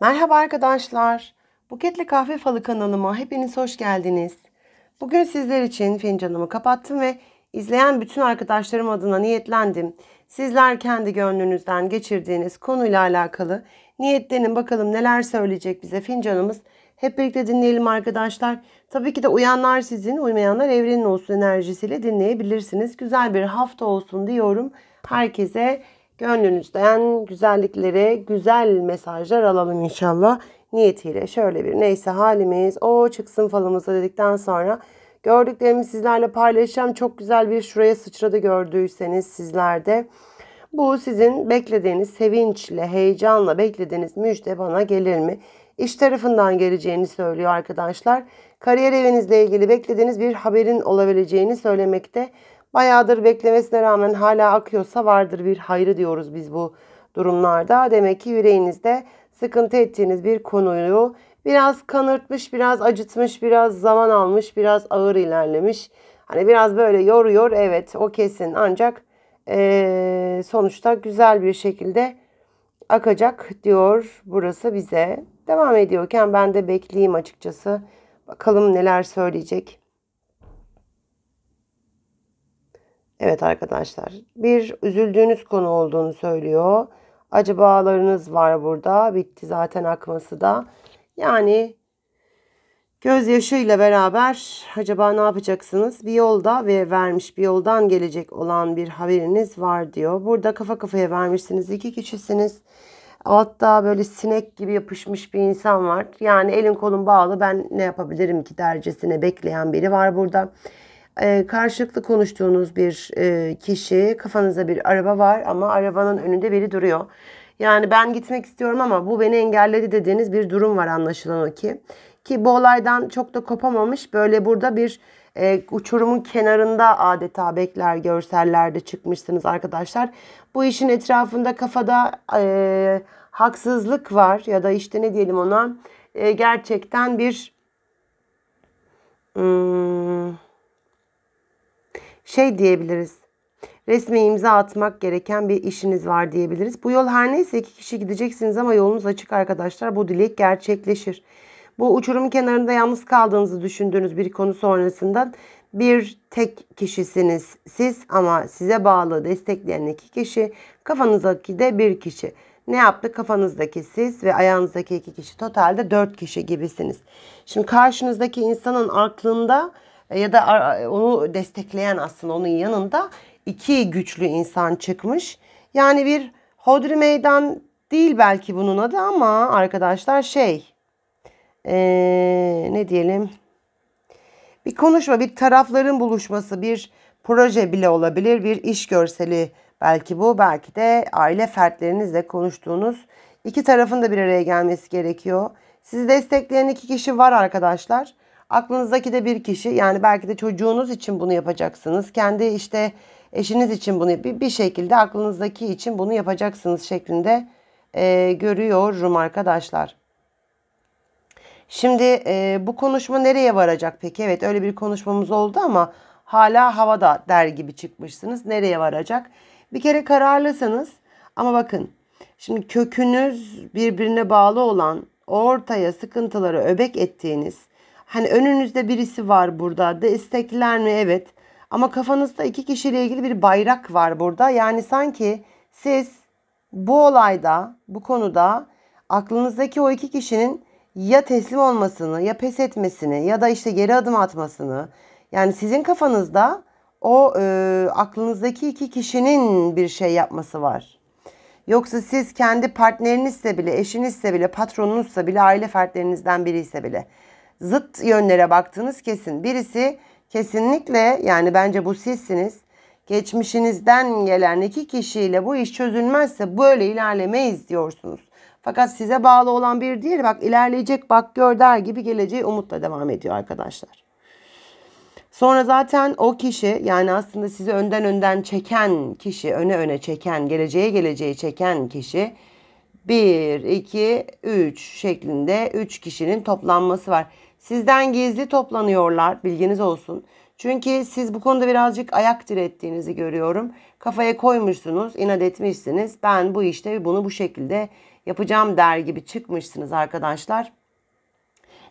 Merhaba arkadaşlar. Buketli Kahve Falı kanalıma hepiniz hoş geldiniz. Bugün sizler için fincanımı kapattım ve izleyen bütün arkadaşlarım adına niyetlendim. Sizler kendi gönlünüzden geçirdiğiniz konuyla alakalı niyetlenin bakalım neler söyleyecek bize fincanımız. Hep birlikte dinleyelim arkadaşlar. Tabii ki de uyanlar sizin, uymayanlar evrenin olsun enerjisiyle dinleyebilirsiniz. Güzel bir hafta olsun diyorum. Herkese Gönlünüzden güzelliklere güzel mesajlar alalım inşallah. Niyetiyle şöyle bir neyse halimiz o çıksın falımıza dedikten sonra gördüklerimi sizlerle paylaşacağım. Çok güzel bir şuraya sıçradı gördüyseniz sizlerde. Bu sizin beklediğiniz sevinçle, heyecanla beklediğiniz müjde bana gelir mi? İş tarafından geleceğini söylüyor arkadaşlar. Kariyer evinizle ilgili beklediğiniz bir haberin olabileceğini söylemekte. Bayağıdır beklemesine rağmen hala akıyorsa vardır bir hayrı diyoruz biz bu durumlarda. Demek ki yüreğinizde sıkıntı ettiğiniz bir konuyu biraz kanırtmış, biraz acıtmış, biraz zaman almış, biraz ağır ilerlemiş. Hani biraz böyle yoruyor evet o kesin ancak ee, sonuçta güzel bir şekilde akacak diyor burası bize. Devam ediyorken ben de bekleyeyim açıkçası. Bakalım neler söyleyecek. Evet arkadaşlar bir üzüldüğünüz konu olduğunu söylüyor. Acabalarınız var burada. Bitti zaten akması da. Yani gözyaşıyla beraber acaba ne yapacaksınız? Bir yolda ve vermiş bir yoldan gelecek olan bir haberiniz var diyor. Burada kafa kafaya vermişsiniz. iki kişisiniz. Altta böyle sinek gibi yapışmış bir insan var. Yani elin kolun bağlı ben ne yapabilirim ki dercesine bekleyen biri var burada. Ee, karşılıklı konuştuğunuz bir e, kişi kafanızda bir araba var ama arabanın önünde biri duruyor. Yani ben gitmek istiyorum ama bu beni engelledi dediğiniz bir durum var anlaşılan o ki. Ki bu olaydan çok da kopamamış böyle burada bir e, uçurumun kenarında adeta bekler görsellerde çıkmışsınız arkadaşlar. Bu işin etrafında kafada e, haksızlık var ya da işte ne diyelim ona e, gerçekten bir... Hmm, şey diyebiliriz. Resmi imza atmak gereken bir işiniz var diyebiliriz. Bu yol her neyse iki kişi gideceksiniz ama yolunuz açık arkadaşlar. Bu dilek gerçekleşir. Bu uçurum kenarında yalnız kaldığınızı düşündüğünüz bir konu sonrasında bir tek kişisiniz siz ama size bağlı destekleyen iki kişi, kafanızdaki de bir kişi. Ne yaptı? Kafanızdaki siz ve ayağınızdaki iki kişi. Totalde dört kişi gibisiniz. Şimdi karşınızdaki insanın aklında e, ya da onu destekleyen aslında onun yanında iki güçlü insan çıkmış. Yani bir hodri meydan değil belki bunun adı ama arkadaşlar şey ee, ne diyelim bir konuşma bir tarafların buluşması bir proje bile olabilir bir iş görseli belki bu belki de aile fertlerinizle konuştuğunuz iki tarafın da bir araya gelmesi gerekiyor. Sizi destekleyen iki kişi var arkadaşlar. Aklınızdaki de bir kişi yani belki de çocuğunuz için bunu yapacaksınız. Kendi işte eşiniz için bunu bir, şekilde aklınızdaki için bunu yapacaksınız şeklinde e, görüyorum arkadaşlar. Şimdi e, bu konuşma nereye varacak peki? Evet öyle bir konuşmamız oldu ama hala havada der gibi çıkmışsınız. Nereye varacak? Bir kere kararlısınız ama bakın şimdi kökünüz birbirine bağlı olan ortaya sıkıntıları öbek ettiğiniz Hani önünüzde birisi var burada. Destekler mi? Evet. Ama kafanızda iki kişiyle ilgili bir bayrak var burada. Yani sanki siz bu olayda, bu konuda aklınızdaki o iki kişinin ya teslim olmasını, ya pes etmesini, ya da işte geri adım atmasını. Yani sizin kafanızda o e, aklınızdaki iki kişinin bir şey yapması var. Yoksa siz kendi partnerinizse bile, eşinizse bile, patronunuzsa bile, aile fertlerinizden biri ise bile zıt yönlere baktığınız kesin. Birisi kesinlikle yani bence bu sizsiniz. Geçmişinizden gelen iki kişiyle bu iş çözülmezse böyle ilerlemeyiz diyorsunuz. Fakat size bağlı olan bir diğeri bak ilerleyecek bak gör der gibi geleceği umutla devam ediyor arkadaşlar. Sonra zaten o kişi yani aslında sizi önden önden çeken kişi, öne öne çeken, geleceğe geleceği çeken kişi 1, 2, 3 şeklinde 3 kişinin toplanması var. Sizden gizli toplanıyorlar bilginiz olsun. Çünkü siz bu konuda birazcık ayak direttiğinizi görüyorum. Kafaya koymuşsunuz, inat etmişsiniz. Ben bu işte bunu bu şekilde yapacağım der gibi çıkmışsınız arkadaşlar.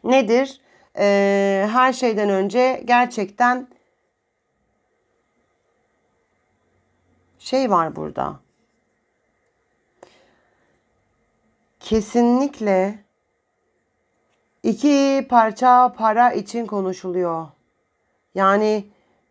Nedir? Ee, her şeyden önce gerçekten şey var burada. Kesinlikle İki parça para için konuşuluyor. Yani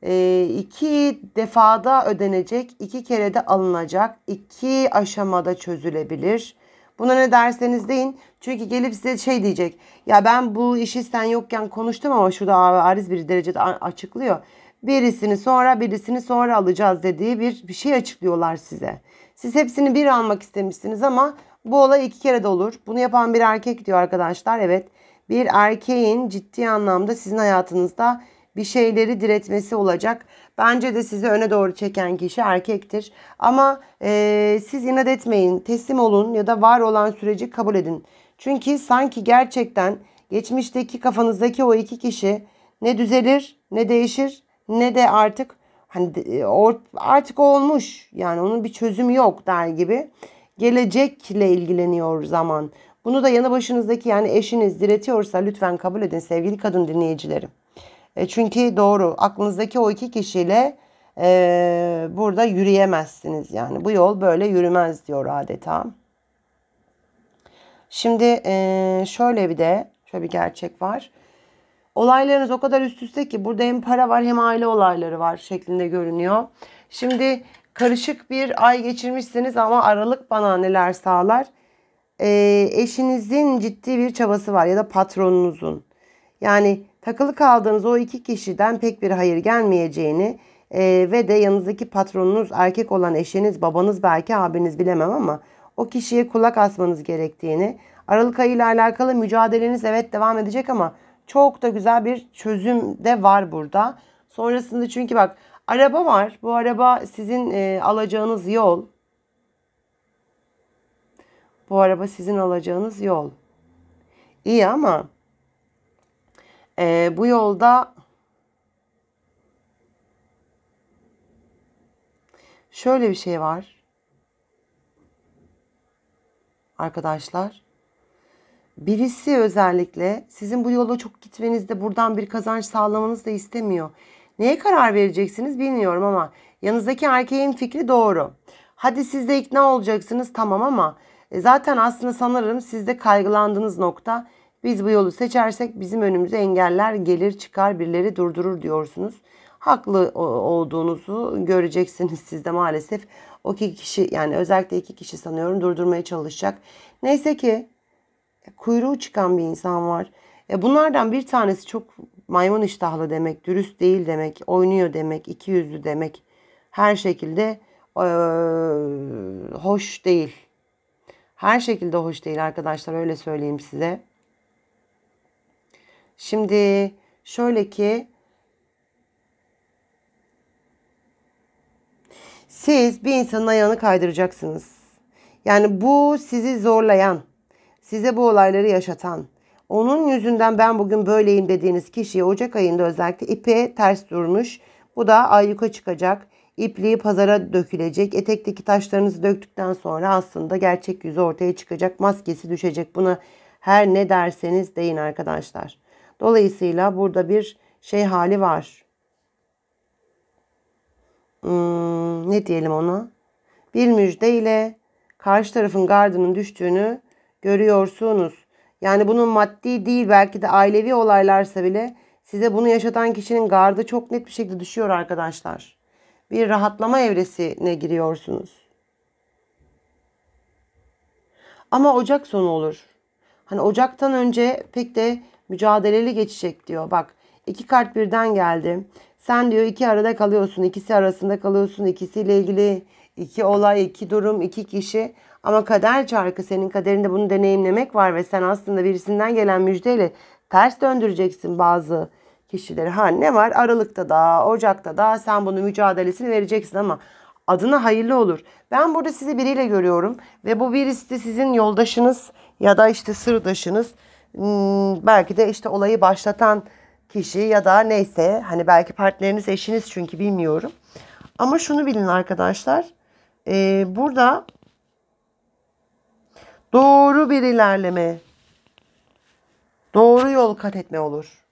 e, iki defada ödenecek, iki kere de alınacak, iki aşamada çözülebilir. Buna ne derseniz deyin. Çünkü gelip size şey diyecek. Ya ben bu işi sen yokken konuştum ama şurada ariz bir derecede açıklıyor. Birisini sonra birisini sonra alacağız dediği bir, bir şey açıklıyorlar size. Siz hepsini bir almak istemişsiniz ama bu olay iki kere de olur. Bunu yapan bir erkek diyor arkadaşlar. Evet bir erkeğin ciddi anlamda sizin hayatınızda bir şeyleri diretmesi olacak. Bence de sizi öne doğru çeken kişi erkektir. Ama e, siz inat etmeyin, teslim olun ya da var olan süreci kabul edin. Çünkü sanki gerçekten geçmişteki kafanızdaki o iki kişi ne düzelir, ne değişir, ne de artık hani e, artık olmuş. Yani onun bir çözümü yok der gibi. Gelecekle ilgileniyor zaman. Bunu da yanı başınızdaki yani eşiniz diretiyorsa lütfen kabul edin sevgili kadın dinleyicilerim. E çünkü doğru aklınızdaki o iki kişiyle e, burada yürüyemezsiniz yani. Bu yol böyle yürümez diyor adeta. Şimdi e, şöyle bir de şöyle bir gerçek var. Olaylarınız o kadar üst üste ki burada hem para var hem aile olayları var şeklinde görünüyor. Şimdi karışık bir ay geçirmişsiniz ama aralık bana neler sağlar? e, eşinizin ciddi bir çabası var ya da patronunuzun. Yani takılı kaldığınız o iki kişiden pek bir hayır gelmeyeceğini e, ve de yanınızdaki patronunuz erkek olan eşiniz, babanız belki abiniz bilemem ama o kişiye kulak asmanız gerektiğini, Aralık ayı ile alakalı mücadeleniz evet devam edecek ama çok da güzel bir çözüm de var burada. Sonrasında çünkü bak araba var. Bu araba sizin e, alacağınız yol. Bu araba sizin alacağınız yol. İyi ama e, bu yolda şöyle bir şey var. Arkadaşlar birisi özellikle sizin bu yola çok gitmenizde buradan bir kazanç sağlamanız da istemiyor. Neye karar vereceksiniz bilmiyorum ama yanınızdaki erkeğin fikri doğru. Hadi siz de ikna olacaksınız tamam ama e, zaten aslında sanırım sizde de kaygılandığınız nokta biz bu yolu seçersek bizim önümüze engeller gelir çıkar birileri durdurur diyorsunuz. Haklı olduğunuzu göreceksiniz siz de maalesef. O iki kişi yani özellikle iki kişi sanıyorum durdurmaya çalışacak. Neyse ki e, kuyruğu çıkan bir insan var. E, bunlardan bir tanesi çok maymun iştahlı demek, dürüst değil demek, oynuyor demek, iki yüzlü demek. Her şekilde e, hoş değil her şekilde hoş değil arkadaşlar öyle söyleyeyim size. Şimdi şöyle ki siz bir insanın ayağını kaydıracaksınız. Yani bu sizi zorlayan, size bu olayları yaşatan, onun yüzünden ben bugün böyleyim dediğiniz kişiye Ocak ayında özellikle ipe ters durmuş. Bu da ay yuka çıkacak. İpliği pazara dökülecek. Etekteki taşlarınızı döktükten sonra aslında gerçek yüzü ortaya çıkacak. Maskesi düşecek. Buna her ne derseniz deyin arkadaşlar. Dolayısıyla burada bir şey hali var. Hmm, ne diyelim ona? Bir müjde ile karşı tarafın gardının düştüğünü görüyorsunuz. Yani bunun maddi değil belki de ailevi olaylarsa bile size bunu yaşatan kişinin gardı çok net bir şekilde düşüyor arkadaşlar bir rahatlama evresine giriyorsunuz. Ama Ocak sonu olur. Hani Ocak'tan önce pek de mücadeleli geçecek diyor. Bak iki kart birden geldi. Sen diyor iki arada kalıyorsun. ikisi arasında kalıyorsun. ikisiyle ilgili iki olay, iki durum, iki kişi. Ama kader çarkı senin kaderinde bunu deneyimlemek var ve sen aslında birisinden gelen müjdeyle ters döndüreceksin bazı kişileri. Ha ne var? Aralık'ta da, Ocak'ta da sen bunun mücadelesini vereceksin ama adına hayırlı olur. Ben burada sizi biriyle görüyorum ve bu birisi de sizin yoldaşınız ya da işte sırdaşınız hmm, belki de işte olayı başlatan kişi ya da neyse hani belki partneriniz eşiniz çünkü bilmiyorum. Ama şunu bilin arkadaşlar e, burada doğru bir ilerleme doğru yol kat etme olur.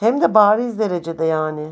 Hem de bariz derecede yani.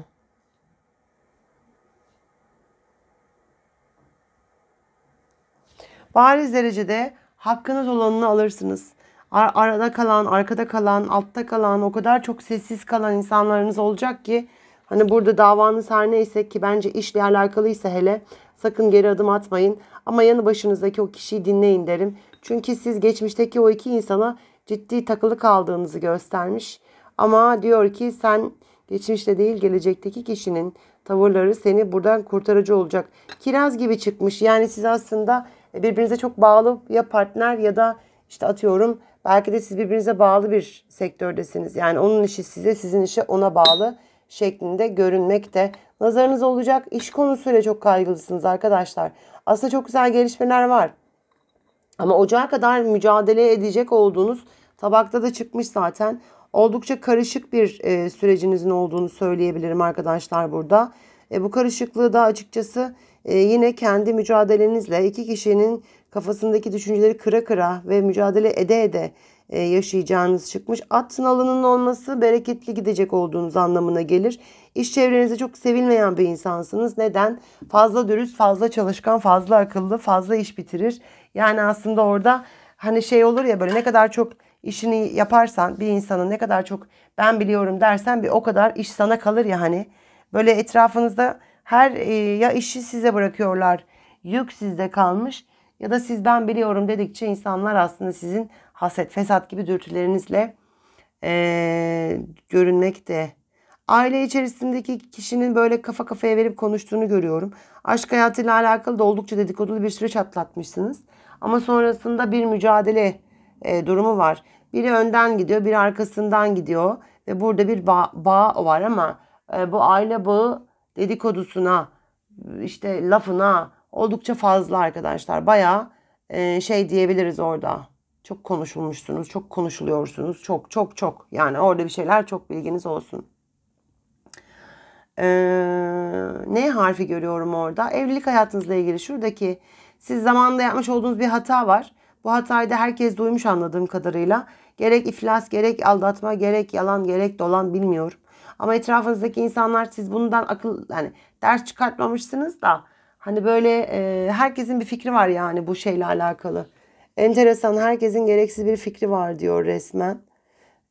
Bariz derecede hakkınız olanını alırsınız. Ar- arada kalan, arkada kalan, altta kalan, o kadar çok sessiz kalan insanlarınız olacak ki hani burada davanız her neyse ki bence işle alakalıysa hele sakın geri adım atmayın. Ama yanı başınızdaki o kişiyi dinleyin derim. Çünkü siz geçmişteki o iki insana ciddi takılı kaldığınızı göstermiş. Ama diyor ki sen geçmişte değil gelecekteki kişinin tavırları seni buradan kurtarıcı olacak. Kiraz gibi çıkmış. Yani siz aslında birbirinize çok bağlı ya partner ya da işte atıyorum belki de siz birbirinize bağlı bir sektördesiniz. Yani onun işi size, sizin işe ona bağlı şeklinde görünmekte. Nazarınız olacak iş konusuyla çok kaygılısınız arkadaşlar. Aslında çok güzel gelişmeler var. Ama ocağa kadar mücadele edecek olduğunuz tabakta da çıkmış zaten. Oldukça karışık bir e, sürecinizin olduğunu söyleyebilirim arkadaşlar burada. E, bu karışıklığı da açıkçası e, yine kendi mücadelenizle iki kişinin kafasındaki düşünceleri kıra kıra ve mücadele ede ede e, yaşayacağınız çıkmış. At nalının olması bereketli gidecek olduğunuz anlamına gelir. İş çevrenizde çok sevilmeyen bir insansınız. Neden? Fazla dürüst, fazla çalışkan, fazla akıllı, fazla iş bitirir. Yani aslında orada hani şey olur ya böyle ne kadar çok işini yaparsan bir insanın ne kadar çok ben biliyorum dersen bir o kadar iş sana kalır ya hani. Böyle etrafınızda her e, ya işi size bırakıyorlar yük sizde kalmış ya da siz ben biliyorum dedikçe insanlar aslında sizin haset fesat gibi dürtülerinizle e, görünmekte. Aile içerisindeki kişinin böyle kafa kafaya verip konuştuğunu görüyorum. Aşk hayatıyla alakalı da oldukça dedikodulu bir süreç atlatmışsınız. Ama sonrasında bir mücadele e, durumu var. Biri önden gidiyor, biri arkasından gidiyor ve burada bir bağ, bağ var ama e, bu aile bağı dedikodusuna, işte lafına oldukça fazla arkadaşlar. baya e, şey diyebiliriz orada. Çok konuşulmuşsunuz, çok konuşuluyorsunuz. Çok çok çok. Yani orada bir şeyler çok bilginiz olsun. Ee, ne harfi görüyorum orada? Evlilik hayatınızla ilgili şuradaki siz zamanda yapmış olduğunuz bir hata var. Bu hatayı da herkes duymuş anladığım kadarıyla. Gerek iflas, gerek aldatma, gerek yalan, gerek dolan bilmiyorum. Ama etrafınızdaki insanlar siz bundan akıl yani ders çıkartmamışsınız da hani böyle e, herkesin bir fikri var yani bu şeyle alakalı. Enteresan herkesin gereksiz bir fikri var diyor resmen.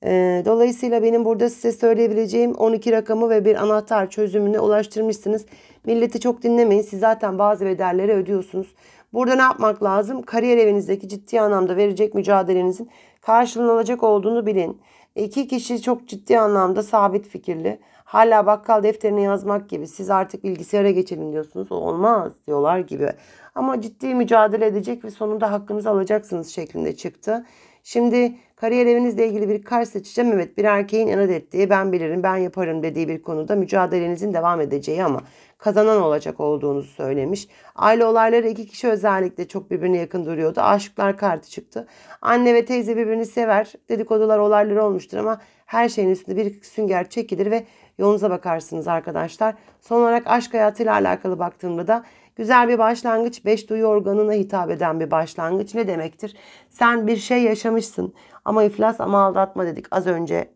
E, dolayısıyla benim burada size söyleyebileceğim 12 rakamı ve bir anahtar çözümüne ulaştırmışsınız. Milleti çok dinlemeyin. Siz zaten bazı bedelleri ödüyorsunuz. Burada ne yapmak lazım? Kariyer evinizdeki ciddi anlamda verecek mücadelenizin karşılanılacak olduğunu bilin. İki kişi çok ciddi anlamda sabit fikirli. Hala bakkal defterine yazmak gibi siz artık bilgisayara geçelim diyorsunuz. O olmaz diyorlar gibi. Ama ciddi mücadele edecek ve sonunda hakkınızı alacaksınız şeklinde çıktı. Şimdi Kariyer evinizle ilgili bir kar seçeceğim. Evet bir erkeğin inat ettiği ben bilirim ben yaparım dediği bir konuda mücadelenizin devam edeceği ama kazanan olacak olduğunuzu söylemiş. Aile olayları iki kişi özellikle çok birbirine yakın duruyordu. Aşıklar kartı çıktı. Anne ve teyze birbirini sever. Dedikodular olayları olmuştur ama her şeyin üstünde bir sünger çekilir ve yolunuza bakarsınız arkadaşlar. Son olarak aşk hayatıyla alakalı baktığımda da Güzel bir başlangıç beş duyu organına hitap eden bir başlangıç ne demektir? Sen bir şey yaşamışsın ama iflas ama aldatma dedik az önce.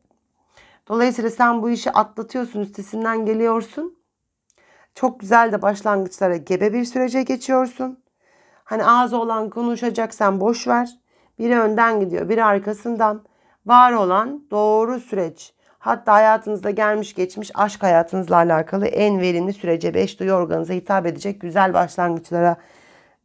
Dolayısıyla sen bu işi atlatıyorsun üstesinden geliyorsun. Çok güzel de başlangıçlara gebe bir sürece geçiyorsun. Hani ağzı olan konuşacaksan boş ver. Biri önden gidiyor, biri arkasından. Var olan doğru süreç Hatta hayatınızda gelmiş geçmiş aşk hayatınızla alakalı en verimli sürece 5 duyu organınıza hitap edecek güzel başlangıçlara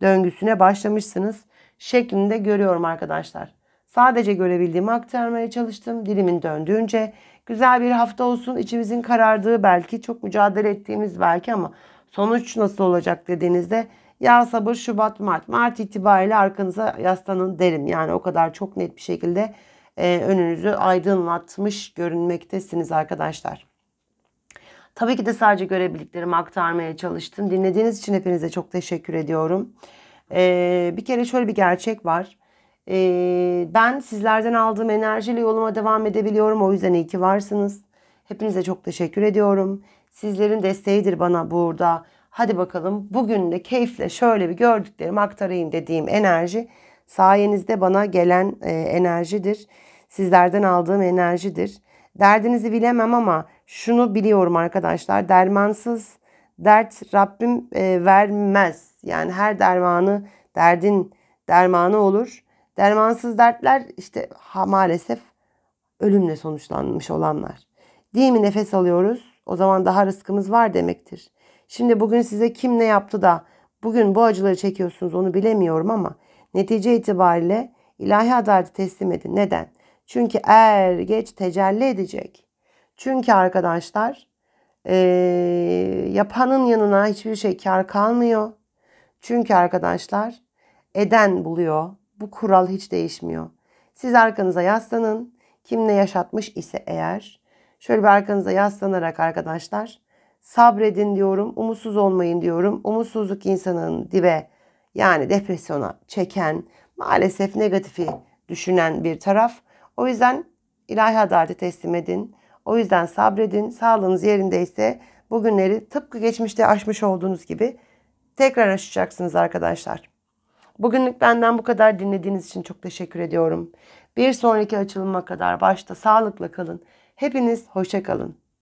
döngüsüne başlamışsınız şeklinde görüyorum arkadaşlar. Sadece görebildiğimi aktarmaya çalıştım. Dilimin döndüğünce güzel bir hafta olsun. İçimizin karardığı belki çok mücadele ettiğimiz belki ama sonuç nasıl olacak dediğinizde ya sabır Şubat Mart Mart itibariyle arkanıza yaslanın derim. Yani o kadar çok net bir şekilde e, önünüzü aydınlatmış görünmektesiniz arkadaşlar. Tabii ki de sadece görebildiklerimi aktarmaya çalıştım. Dinlediğiniz için hepinize çok teşekkür ediyorum. E, bir kere şöyle bir gerçek var. E, ben sizlerden aldığım enerjiyle yoluma devam edebiliyorum. O yüzden iyi ki varsınız. Hepinize çok teşekkür ediyorum. Sizlerin desteğidir bana burada. Hadi bakalım bugün de keyifle şöyle bir gördüklerimi aktarayım dediğim enerji sayenizde bana gelen e, enerjidir. Sizlerden aldığım enerjidir. Derdinizi bilemem ama şunu biliyorum arkadaşlar. Dermansız dert Rabbim e, vermez. Yani her dermanı derdin dermanı olur. Dermansız dertler işte ha, maalesef ölümle sonuçlanmış olanlar. Değil mi nefes alıyoruz? O zaman daha rızkımız var demektir. Şimdi bugün size kim ne yaptı da bugün bu acıları çekiyorsunuz onu bilemiyorum ama netice itibariyle ilahi adaleti teslim edin. Neden? Çünkü er geç tecelli edecek. Çünkü arkadaşlar e, yapanın yanına hiçbir şey kar kalmıyor. Çünkü arkadaşlar eden buluyor. Bu kural hiç değişmiyor. Siz arkanıza yaslanın. Kim ne yaşatmış ise eğer. Şöyle bir arkanıza yaslanarak arkadaşlar sabredin diyorum. Umutsuz olmayın diyorum. Umutsuzluk insanın dibe yani depresyona çeken maalesef negatifi düşünen bir taraf. O yüzden ilahi adaleti teslim edin. O yüzden sabredin. Sağlığınız yerindeyse bugünleri tıpkı geçmişte aşmış olduğunuz gibi tekrar aşacaksınız arkadaşlar. Bugünlük benden bu kadar dinlediğiniz için çok teşekkür ediyorum. Bir sonraki açılıma kadar başta sağlıkla kalın. Hepiniz hoşça kalın.